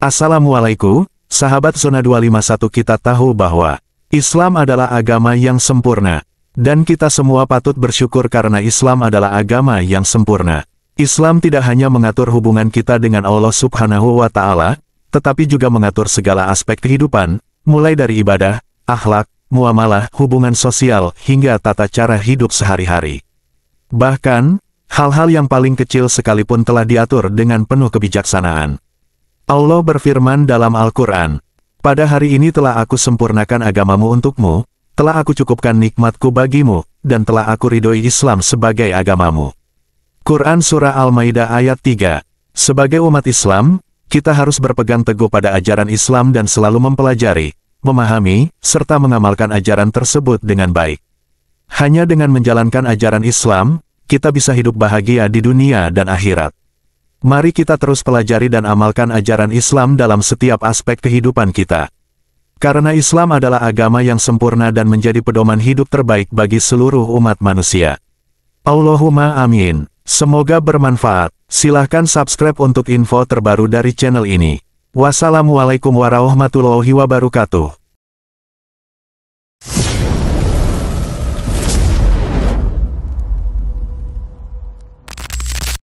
Assalamualaikum, sahabat Zona 251 kita tahu bahwa Islam adalah agama yang sempurna. Dan kita semua patut bersyukur karena Islam adalah agama yang sempurna. Islam tidak hanya mengatur hubungan kita dengan Allah subhanahu wa ta'ala, tetapi juga mengatur segala aspek kehidupan, mulai dari ibadah, akhlak, muamalah, hubungan sosial, hingga tata cara hidup sehari-hari. Bahkan, hal-hal yang paling kecil sekalipun telah diatur dengan penuh kebijaksanaan. Allah berfirman dalam Al-Quran, Pada hari ini telah aku sempurnakan agamamu untukmu, telah aku cukupkan nikmatku bagimu, dan telah aku ridhoi Islam sebagai agamamu. Quran Surah Al-Maidah ayat 3 Sebagai umat Islam, kita harus berpegang teguh pada ajaran Islam dan selalu mempelajari, memahami, serta mengamalkan ajaran tersebut dengan baik. Hanya dengan menjalankan ajaran Islam, kita bisa hidup bahagia di dunia dan akhirat. Mari kita terus pelajari dan amalkan ajaran Islam dalam setiap aspek kehidupan kita. Karena Islam adalah agama yang sempurna dan menjadi pedoman hidup terbaik bagi seluruh umat manusia. Allahumma amin. Semoga bermanfaat. Silahkan subscribe untuk info terbaru dari channel ini. Wassalamualaikum warahmatullahi wabarakatuh.